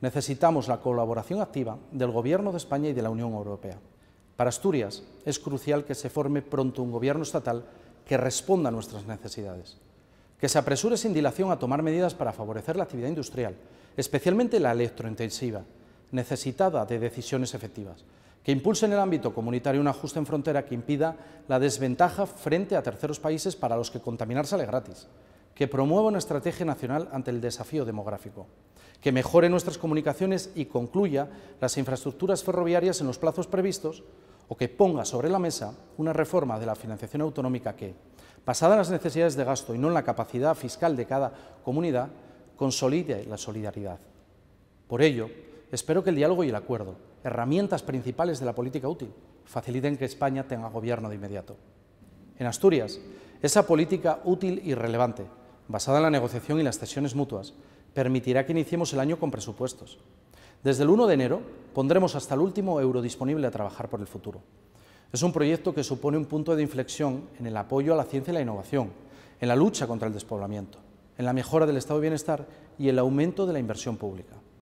necesitamos la colaboración activa del Gobierno de España y de la Unión Europea. Para Asturias es crucial que se forme pronto un gobierno estatal que responda a nuestras necesidades, que se apresure sin dilación a tomar medidas para favorecer la actividad industrial, especialmente la electrointensiva, necesitada de decisiones efectivas, que impulse en el ámbito comunitario un ajuste en frontera que impida la desventaja frente a terceros países para los que contaminar sale gratis, que promueva una estrategia nacional ante el desafío demográfico, que mejore nuestras comunicaciones y concluya las infraestructuras ferroviarias en los plazos previstos o que ponga sobre la mesa una reforma de la financiación autonómica que, basada en las necesidades de gasto y no en la capacidad fiscal de cada comunidad, consolide la solidaridad. Por ello, espero que el diálogo y el acuerdo, herramientas principales de la política útil, faciliten que España tenga gobierno de inmediato. En Asturias, esa política útil y relevante basada en la negociación y las sesiones mutuas, permitirá que iniciemos el año con presupuestos. Desde el 1 de enero pondremos hasta el último euro disponible a trabajar por el futuro. Es un proyecto que supone un punto de inflexión en el apoyo a la ciencia y la innovación, en la lucha contra el despoblamiento, en la mejora del estado de bienestar y el aumento de la inversión pública.